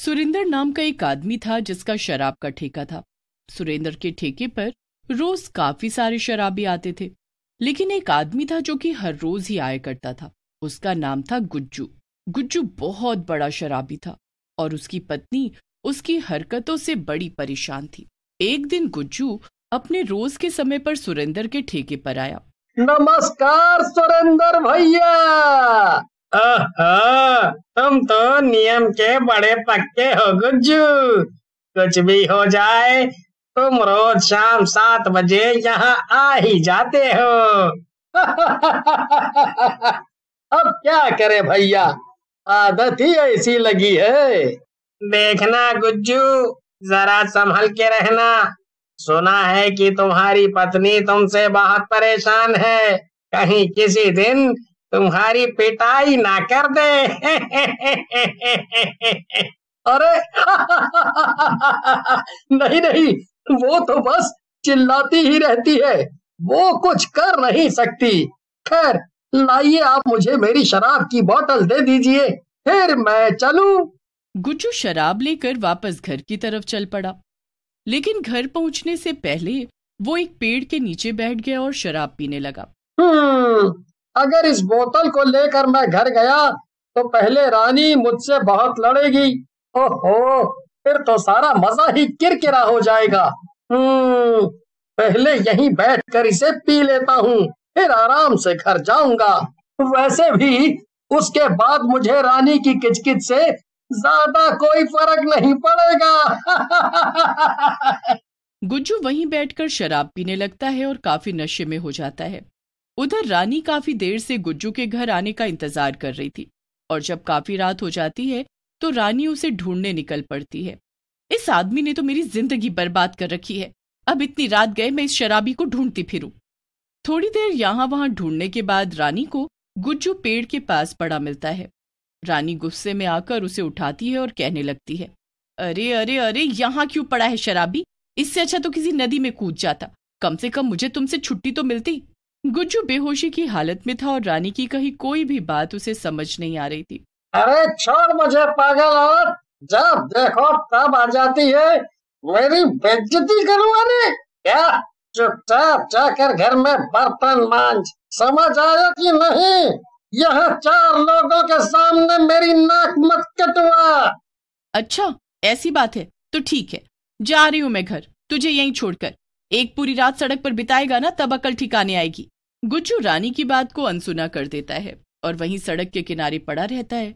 सुरेंद्र नाम का एक आदमी था जिसका शराब का ठेका था सुरेंद्र के ठेके पर रोज काफी सारे शराबी आते थे लेकिन एक आदमी था जो कि हर रोज ही आया करता था उसका नाम था गुज्जू गुज्जू बहुत बड़ा शराबी था और उसकी पत्नी उसकी हरकतों से बड़ी परेशान थी एक दिन गुज्जू अपने रोज के समय पर सुरेंद्र के ठेके पर आया नमस्कार सुरेंद्र भैया तुम तो नियम के बड़े पक्के हो गुज्जू कुछ भी हो जाए तुम रोज शाम सात बजे यहाँ आ ही जाते हो अब क्या करे भैया आदत ही ऐसी लगी है देखना गुज्जू जरा संभल के रहना सुना है कि तुम्हारी पत्नी तुमसे बहुत परेशान है कहीं किसी दिन तुम्हारी पिटाई ना कर दे अरे नहीं नहीं वो तो बस चिल्लाती ही रहती है वो कुछ कर नहीं सकती खैर लाइए आप मुझे मेरी शराब की बोतल दे दीजिए फिर मैं चलूं गुज्जू शराब लेकर वापस घर की तरफ चल पड़ा लेकिन घर पहुंचने से पहले वो एक पेड़ के नीचे बैठ गया और शराब पीने लगा हम्म, अगर इस बोतल को लेकर मैं घर गया तो पहले रानी मुझसे बहुत लड़ेगी ओहो फिर तो सारा मजा ही किरकिरा हो जाएगा हम्म, पहले यहीं बैठकर इसे पी लेता हूँ फिर आराम से घर जाऊंगा वैसे भी उसके बाद मुझे रानी की किचकिच से ज्यादा कोई फर्क नहीं पड़ेगा गुज्जू वहीं बैठकर शराब पीने लगता है और काफी नशे में हो जाता है उधर रानी काफी देर से गुज्जू के घर आने का इंतजार कर रही थी और जब काफी रात हो जाती है तो रानी उसे ढूंढने निकल पड़ती है इस आदमी ने तो मेरी जिंदगी बर्बाद कर रखी है अब इतनी रात गए मैं इस शराबी को ढूंढती फिरूं थोड़ी देर यहां वहां ढूंढने के बाद रानी को गुज्जू पेड़ के पास पड़ा मिलता है रानी गुस्से में आकर उसे उठाती है और कहने लगती है अरे अरे अरे यहाँ क्यों पड़ा है शराबी इससे अच्छा तो किसी नदी में कूद जाता कम से कम मुझे तुमसे छुट्टी तो मिलती गुज्जू बेहोशी की हालत में था और रानी की कही कोई भी बात उसे समझ नहीं आ रही थी अरे छोड़ मुझे पागल और जब देखो तब आ जाती है मेरी बेइज्जती करवाने क्या चुपचाप जाकर घर में बर्तन मांज समझ आया कि नहीं यहाँ चार लोगों के सामने मेरी नाक मत कटवा अच्छा ऐसी बात है तो ठीक है जा रही हूँ मैं घर तुझे यहीं छोड़कर एक पूरी रात सड़क पर बिताएगा ना तब अकल ठिकाने आएगी गुज्जू रानी की बात को अनसुना कर देता है और वहीं सड़क के किनारे पड़ा रहता है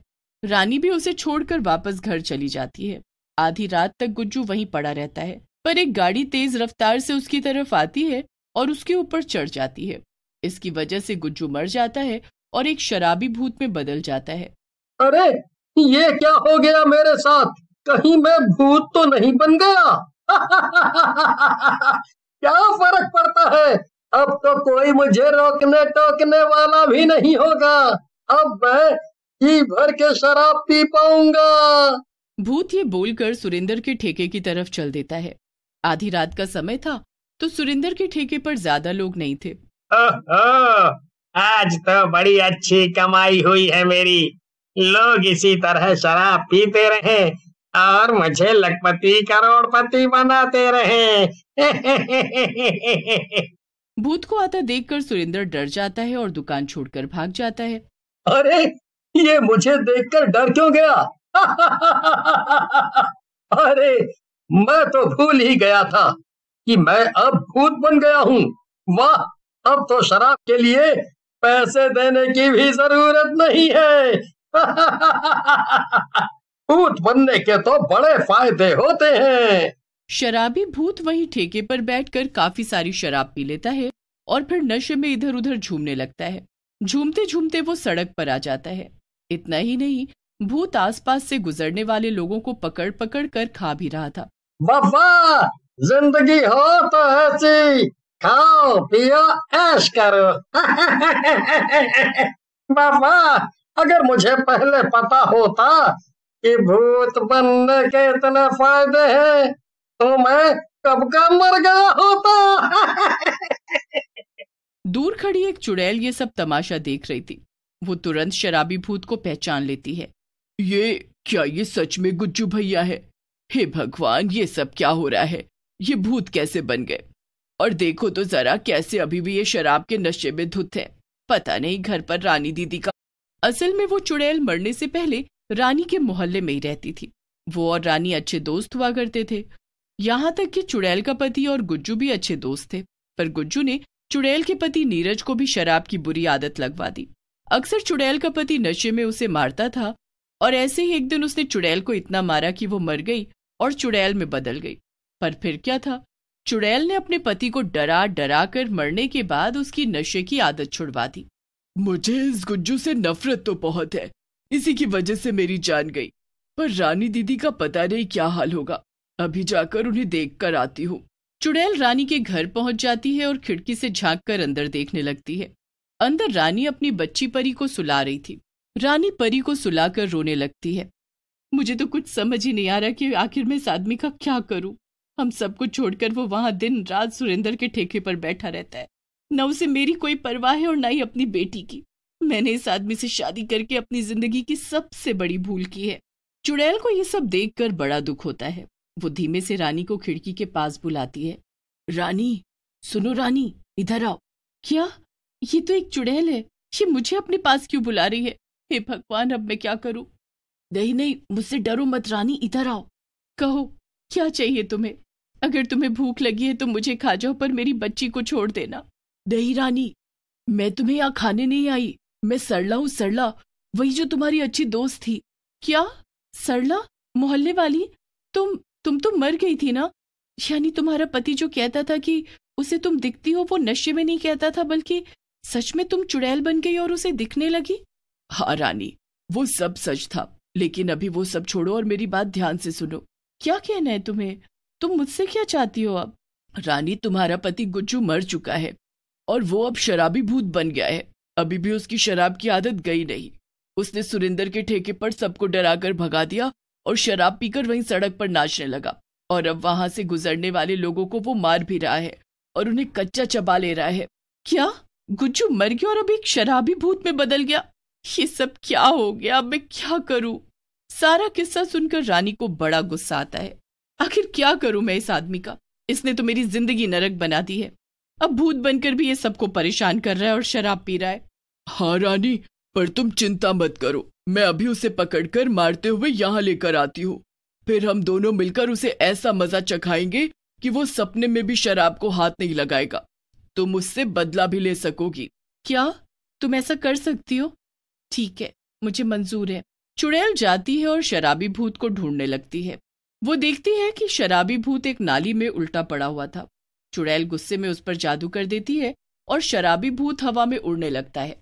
रानी भी उसे छोड़कर वापस घर चली जाती है आधी रात तक गुज्जू वहीं पड़ा रहता है पर एक गाड़ी तेज रफ्तार से उसकी तरफ आती है और उसके ऊपर चढ़ जाती है इसकी वजह से गुज्जू मर जाता है और एक शराबी भूत में बदल जाता है अरे ये क्या हो गया मेरे साथ कहीं मैं भूत तो नहीं बन गया क्या फर्क पड़ता है अब तो कोई मुझे रोकने टोकने वाला भी नहीं होगा अब मैं जी भर के शराब पी पाऊंगा भूत ये बोलकर सुरेंद्र के ठेके की तरफ चल देता है आधी रात का समय था तो सुरेंद्र के ठेके पर ज्यादा लोग नहीं थे आज तो बड़ी अच्छी कमाई हुई है मेरी लोग इसी तरह शराब पीते रहे और मुझे लखपति करोड़पति बनाते रहे भूत को आता देखकर सुरेंद्र डर जाता है और दुकान छोड़कर भाग जाता है अरे ये मुझे देखकर डर क्यों गया अरे मैं तो भूल ही गया था कि मैं अब भूत बन गया हूँ वाह अब तो शराब के लिए पैसे देने की भी जरूरत नहीं है भूत बनने के तो बड़े फायदे होते हैं शराबी भूत वही ठेके पर बैठकर काफी सारी शराब पी लेता है और फिर नशे में इधर उधर झूमने लगता है झूमते झूमते वो सड़क पर आ जाता है इतना ही नहीं भूत आसपास से गुजरने वाले लोगों को पकड़ पकड़ कर खा भी रहा था बाबा जिंदगी हो तो ऐसी खाओ पियो ऐश करो बाबा अगर मुझे पहले पता होता कि भूत बनने के इतने फायदे हैं तो मैं कब का मर गया होता दूर खड़ी एक चुड़ैल ये सब तमाशा देख रही थी वो तुरंत शराबी भूत को पहचान लेती है ये क्या ये सच में गुज्जू भैया है हे भगवान ये सब क्या हो रहा है ये भूत कैसे बन गए और देखो तो जरा कैसे अभी भी ये शराब के नशे में धुत है पता नहीं घर पर रानी दीदी का असल में वो चुड़ैल मरने से पहले रानी के मोहल्ले में ही रहती थी वो और रानी अच्छे दोस्त हुआ करते थे यहाँ तक कि चुड़ैल का पति और गुज्जू भी अच्छे दोस्त थे पर गुज्जू ने चुड़ैल के पति नीरज को भी शराब की बुरी आदत लगवा दी अक्सर चुड़ैल का पति नशे में उसे मारता था और ऐसे ही एक दिन उसने चुड़ैल को इतना मारा कि वो मर गई और चुड़ैल में बदल गई पर फिर क्या था चुड़ैल ने अपने पति को डरा डरा कर मरने के बाद उसकी नशे की आदत छुड़वा दी मुझे इस गुज्जू से नफरत तो बहुत है इसी की वजह से मेरी जान गई पर रानी दीदी का पता नहीं क्या हाल होगा अभी जाकर उन्हें देख कर आती हूँ चुड़ैल रानी के घर पहुंच जाती है और खिड़की से झांक कर अंदर देखने लगती है अंदर रानी अपनी बच्ची परी को सुला रही थी रानी परी को सुलाकर रोने लगती है मुझे तो कुछ समझ ही नहीं आ रहा कि आखिर मैं इस आदमी का क्या करूं हम सबको छोड़कर वो वहां दिन रात सुरेंद्र के ठेके पर बैठा रहता है न उसे मेरी कोई परवाह है और न ही अपनी बेटी की मैंने इस आदमी से शादी करके अपनी जिंदगी की सबसे बड़ी भूल की है चुड़ैल को यह सब देखकर बड़ा दुख होता है वो धीमे से रानी को खिड़की के पास बुलाती है रानी सुनो रानी इधर आओ क्या ये तो एक चुड़ैल है ये मुझे अपने पास क्यों बुला रही है हे भगवान अब मैं क्या करूं नहीं नहीं मुझसे डरो मत रानी इधर आओ कहो क्या चाहिए तुम्हें अगर तुम्हें भूख लगी है तो मुझे खा जाओ पर मेरी बच्ची को छोड़ देना नहीं रानी मैं तुम्हें यहाँ खाने नहीं आई मैं सरला हूँ सरला वही जो तुम्हारी अच्छी दोस्त थी क्या सरला मोहल्ले वाली तुम तुम तो मर गई थी ना यानी तुम्हारा पति जो कहता था कि उसे तुम दिखती हो वो नशे में नहीं कहता था बल्कि सच में तुम चुड़ैल बन गई और उसे दिखने लगी हाँ रानी वो सब सच था लेकिन अभी वो सब छोड़ो और मेरी बात ध्यान से सुनो क्या कहना है तुम्हें तुम मुझसे क्या चाहती हो अब रानी तुम्हारा पति गुज्जू मर चुका है और वो अब शराबी भूत बन गया है अभी भी उसकी शराब की आदत गई नहीं उसने सुरेंदर के ठेके पर सबको डराकर भगा दिया और शराब पीकर वहीं सड़क पर नाचने लगा और अब वहां से गुजरने वाले लोगों को वो मार भी रहा है और उन्हें कच्चा चबा ले रहा है क्या गुज्जू मर गया और अब एक शराबी भूत में बदल गया ये सब क्या हो गया अब मैं क्या करूं सारा किस्सा सुनकर रानी को बड़ा गुस्सा आता है आखिर क्या करूं मैं इस आदमी का इसने तो मेरी जिंदगी नरक बना दी है अब भूत बनकर भी ये सबको परेशान कर रहा है और शराब पी रहा है हाँ रानी पर तुम चिंता मत करो मैं अभी उसे पकड़कर मारते हुए यहाँ लेकर आती हूँ फिर हम दोनों मिलकर उसे ऐसा मजा चखाएंगे कि वो सपने में भी शराब को हाथ नहीं लगाएगा तुम उससे बदला भी ले सकोगी क्या तुम ऐसा कर सकती हो ठीक है मुझे मंजूर है चुड़ैल जाती है और शराबी भूत को ढूंढने लगती है वो देखती है कि शराबी भूत एक नाली में उल्टा पड़ा हुआ था चुड़ैल गुस्से में उस पर जादू कर देती है और शराबी भूत हवा में उड़ने लगता है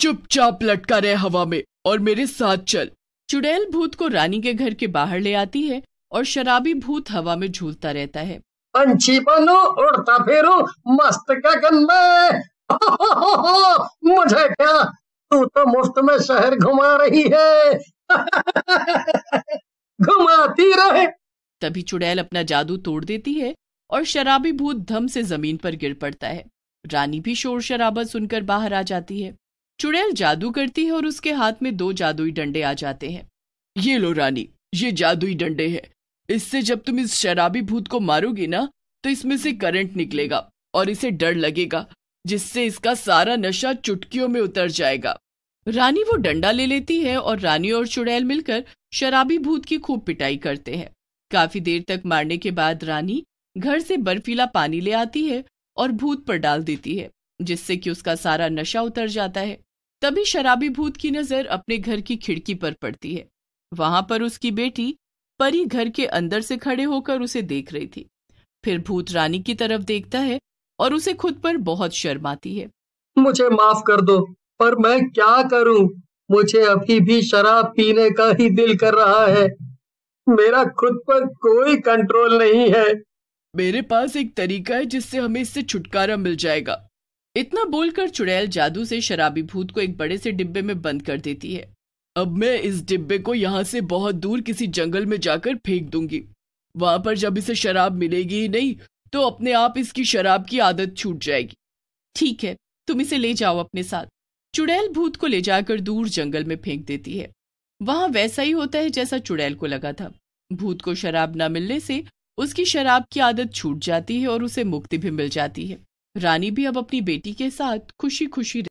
चुपचाप लटका रहे हवा में और मेरे साथ चल चुड़ैल भूत को रानी के घर के बाहर ले आती है और शराबी भूत हवा में झूलता रहता है पंछी बनो उड़ता फिरो मस्त का में मुझे क्या तू तो मुफ्त में शहर घुमा रही है घुमाती रहे तभी चुड़ैल अपना जादू तोड़ देती है और शराबी भूत धम से जमीन पर गिर पड़ता है रानी भी शोर शराबा सुनकर बाहर आ जाती है चुड़ैल जादू करती है और उसके हाथ में दो जादुई डंडे आ जाते हैं ये लो रानी ये जादुई डंडे हैं इससे जब तुम इस शराबी भूत को मारोगी ना तो इसमें से करंट निकलेगा और इसे डर लगेगा जिससे इसका सारा नशा चुटकियों में उतर जाएगा रानी वो डंडा ले लेती है और रानी और चुड़ैल मिलकर शराबी भूत की खूब पिटाई करते हैं काफी देर तक मारने के बाद रानी घर से बर्फीला पानी ले आती है और भूत पर डाल देती है जिससे कि उसका सारा नशा उतर जाता है तभी शराबी भूत की नजर अपने घर की खिड़की पर पड़ती है वहां पर उसकी बेटी परी घर के अंदर से खड़े होकर उसे देख रही थी फिर भूत रानी की तरफ देखता है और उसे खुद पर बहुत शर्म आती है मुझे माफ कर दो पर मैं क्या करूं मुझे अभी भी शराब पीने का ही दिल कर रहा है मेरा खुद पर कोई कंट्रोल नहीं है मेरे पास एक तरीका है जिससे हमें इससे छुटकारा मिल जाएगा इतना बोलकर चुड़ैल जादू से शराबी भूत को एक बड़े से डिब्बे में बंद कर देती है अब मैं इस डिब्बे को यहाँ से बहुत दूर किसी जंगल में जाकर फेंक दूंगी वहां पर जब इसे शराब मिलेगी ही नहीं तो अपने आप इसकी शराब की आदत छूट जाएगी ठीक है तुम इसे ले जाओ अपने साथ चुड़ैल भूत को ले जाकर दूर जंगल में फेंक देती है वहां वैसा ही होता है जैसा चुड़ैल को लगा था भूत को शराब न मिलने से उसकी शराब की आदत छूट जाती है और उसे मुक्ति भी मिल जाती है रानी भी अब अपनी बेटी के साथ खुशी खुशी